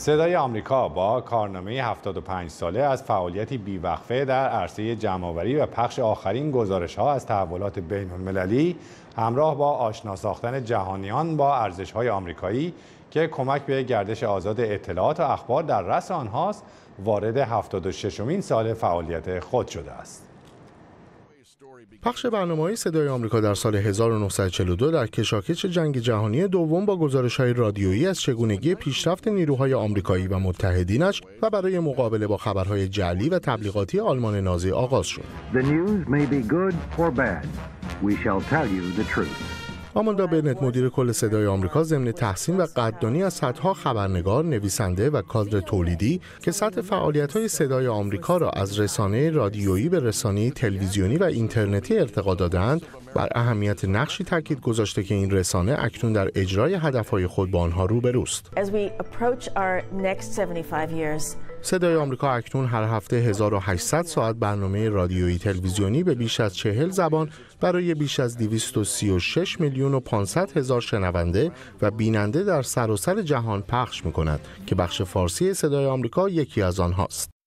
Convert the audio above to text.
صدای آمریکا با کارنامه 75 ساله از فعالیتی بیوقفه در عرصه جمعآوری و پخش آخرین گزارش ها از تحولات بین المللی همراه با آشنا ساختن جهانیان با ارزش های آمریکایی که کمک به گردش آزاد اطلاعات و اخبار در رس آنهاست وارد 76 مین سال فعالیت خود شده است. پخش برنامه های صدای آمریکا در سال 1942 در کشاکش جنگ جهانی دوم با گزارش های رادیویی از چگونگی پیشرفت نیروهای آمریکایی و متحدینش و برای مقابله با خبرهای جعلی و تبلیغاتی آلمان نازی آغاز شد. The news may be good or bad. We shall tell you the truth. آماندا بنت مدیر کل صدای آمریکا ضمن تحسین و قدردانی از صدها خبرنگار نویسنده و کادر تولیدی که سطح فعالیت های صدای آمریکا را از رسانه رادیویی به رسانه تلویزیونی و اینترنتی ارتقا دادند بر اهمیت نقشی تاکید گذاشته که این رسانه اکنون در اجرای هدفهای خود با آنها روبروست. صدای آمریکا اکنون هر هفته 1800 ساعت برنامه رادیویی تلویزیونی به بیش از چهل زبان برای بیش از 236 میلیون و 500 هزار شنونده و بیننده در سراسر سر جهان پخش می که بخش فارسی صدای آمریکا یکی از آنهاست.